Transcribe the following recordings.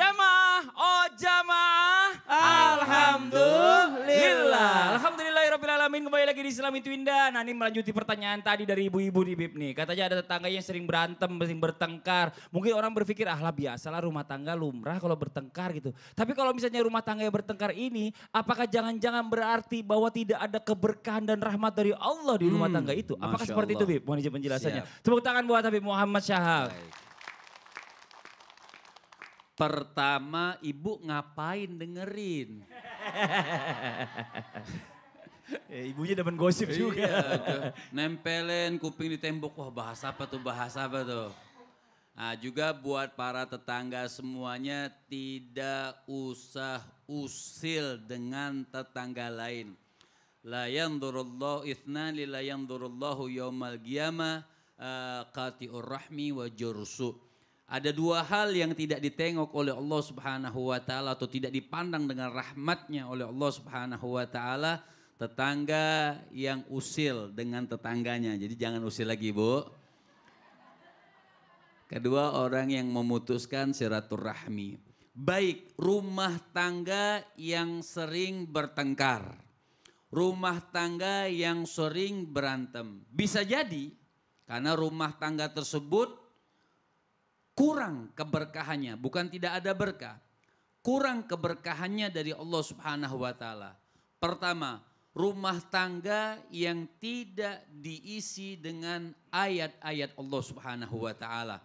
Jamaah, oh jamaah. Alhamdulillah. Alhamdulillahirobbilalamin. Kembali lagi di Islam itu indah. Nah ini melanjuti pertanyaan tadi dari ibu-ibu di Bib nih. Katanya ada tetangga yang sering berantem, sering bertengkar. Mungkin orang berpikir ah lah biasa lah rumah tangga lumrah kalau bertengkar gitu. Tapi kalau misalnya rumah tangga yang bertengkar ini, apakah jangan-jangan berarti bahwa tidak ada keberkahan dan rahmat dari Allah di rumah hmm, tangga itu? Apakah seperti itu Bib? Mohon izin penjelasannya. Tepuk tangan buat Habib Muhammad Syahab. Pertama ibu ngapain dengerin? Eh, ibunya depan gosip iya, juga. Iya, Nempelin kuping di tembok, wah bahasa apa tuh, bahasa apa tuh. Nah juga buat para tetangga semuanya tidak usah usil dengan tetangga lain. La ithna li layan durullahu yawmal eh, qati'ur rahmi wa jursu' Ada dua hal yang tidak ditengok oleh Allah Subhanahu wa taala atau tidak dipandang dengan rahmatnya oleh Allah Subhanahu wa taala, tetangga yang usil dengan tetangganya. Jadi jangan usil lagi, Bu. Kedua, orang yang memutuskan silaturahmi. Baik, rumah tangga yang sering bertengkar. Rumah tangga yang sering berantem. Bisa jadi karena rumah tangga tersebut kurang keberkahannya, bukan tidak ada berkah. Kurang keberkahannya dari Allah Subhanahu wa taala. Pertama, rumah tangga yang tidak diisi dengan ayat-ayat Allah Subhanahu wa taala.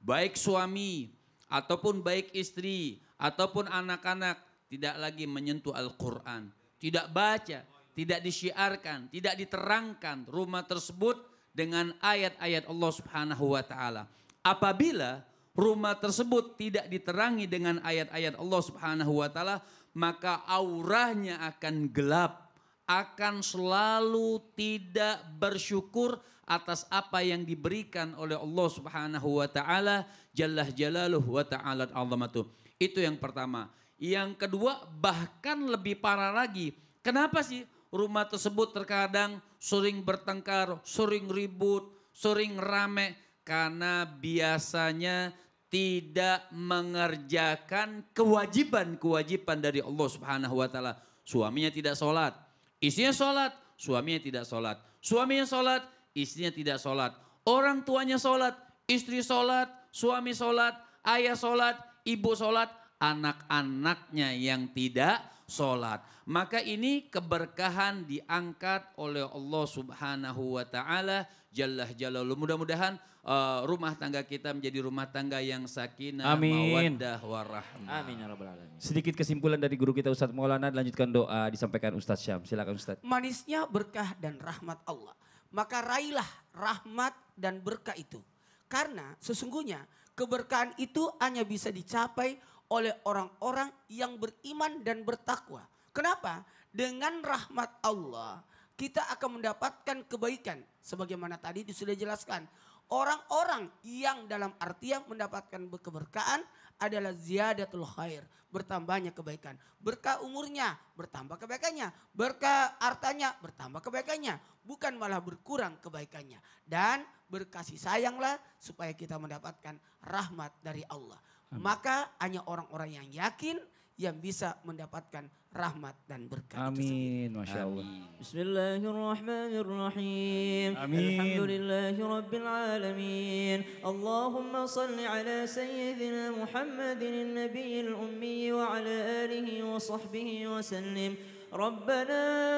Baik suami ataupun baik istri ataupun anak-anak tidak lagi menyentuh Al-Qur'an, tidak baca, tidak disiarkan, tidak diterangkan rumah tersebut dengan ayat-ayat Allah Subhanahu wa taala. Apabila rumah tersebut tidak diterangi dengan ayat-ayat Allah Subhanahu wa taala, maka aurahnya akan gelap, akan selalu tidak bersyukur atas apa yang diberikan oleh Allah Subhanahu wa taala jalla jalaluhu wa ta'ala azamatu. Itu yang pertama. Yang kedua bahkan lebih parah lagi. Kenapa sih rumah tersebut terkadang sering bertengkar, sering ribut, sering rame karena biasanya tidak mengerjakan kewajiban-kewajiban dari Allah Subhanahu wa taala. Suaminya tidak sholat, istrinya sholat, suaminya tidak sholat. Suaminya sholat, istrinya tidak sholat. Orang tuanya sholat, istri sholat, suami sholat, ayah sholat, ibu sholat, anak-anaknya yang tidak sholat. Maka ini keberkahan diangkat oleh Allah subhanahu wa ta'ala jalla jalalu. Mudah-mudahan uh, rumah tangga kita menjadi rumah tangga yang sakinah, mawaddah, warahmah. Amin ya rabbal alamin. Sedikit kesimpulan dari guru kita Ustaz Maulana, lanjutkan doa disampaikan Ustaz Syam. Silakan Ustaz. Manisnya berkah dan rahmat Allah. Maka raihlah rahmat dan berkah itu. Karena sesungguhnya keberkahan itu hanya bisa dicapai oleh orang-orang yang beriman dan bertakwa. Kenapa? Dengan rahmat Allah, kita akan mendapatkan kebaikan. Sebagaimana tadi sudah jelaskan. Orang-orang yang dalam artian mendapatkan keberkahan adalah ziyadatul khair. Bertambahnya kebaikan. Berkah umurnya, bertambah kebaikannya. Berkah artanya bertambah kebaikannya. Bukan malah berkurang kebaikannya. Dan berkasih sayanglah supaya kita mendapatkan rahmat dari Allah. Maka hanya orang-orang yang yakin yang bisa mendapatkan rahmat dan berkat. Amin. Masya Allah. Bismillahirrahmanirrahim. Amin. Alhamdulillahirobbilalamin. Allahumma salli ala Sayyidina Muhammadin Nabiil Ummi wa ala alihi wa sahbihi wa sallim. Rabbana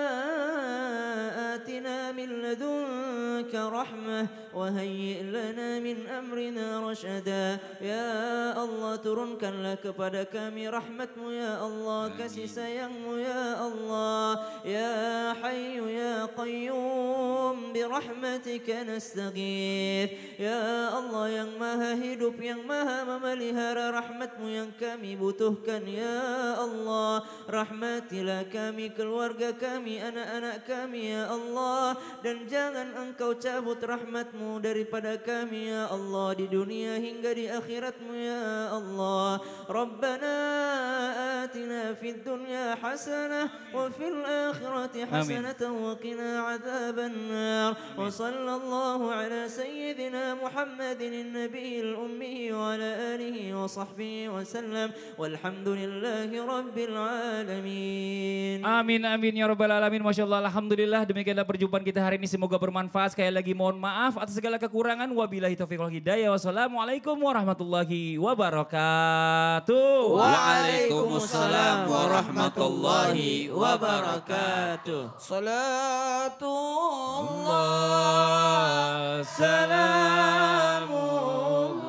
atina min ladunka rahmah. وهيئ لنا من أمرنا رشدا يا الله ترنكا لك فدك رحمتك يا الله كسس يم يا الله يا حي يا قيوم برحمتك نستغيث يا الله يمها هدب يمها مملها رحمتك ينكم بتهكا يا الله رحمتي لك كل ورقة كامي أنا أنا كامي يا الله دن جان أنك وتابت رحمتك kepadamu daripada kami ya Allah di dunia hingga di akhiratmu ya Allah Rabbana atina fid dunya hasanah wa fil akhirati hasanah wa qina adhaban nar wa sallallahu ala sayyidina Muhammadin an-nabiyil ummi wa وصحبه وسلم والحمد لله رب العالمين Amin amin ya ما alamin الله الحمد Alhamdulillah demikianlah perjumpaan kita hari ini semoga bermanfaat sekali lagi mohon maaf atas segala kekurangan wabillahi taufiq wal hidayah wassalamualaikum warahmatullahi wabarakatuh Waalaikumsalam warahmatullahi wabarakatuh Salatullah Salamullah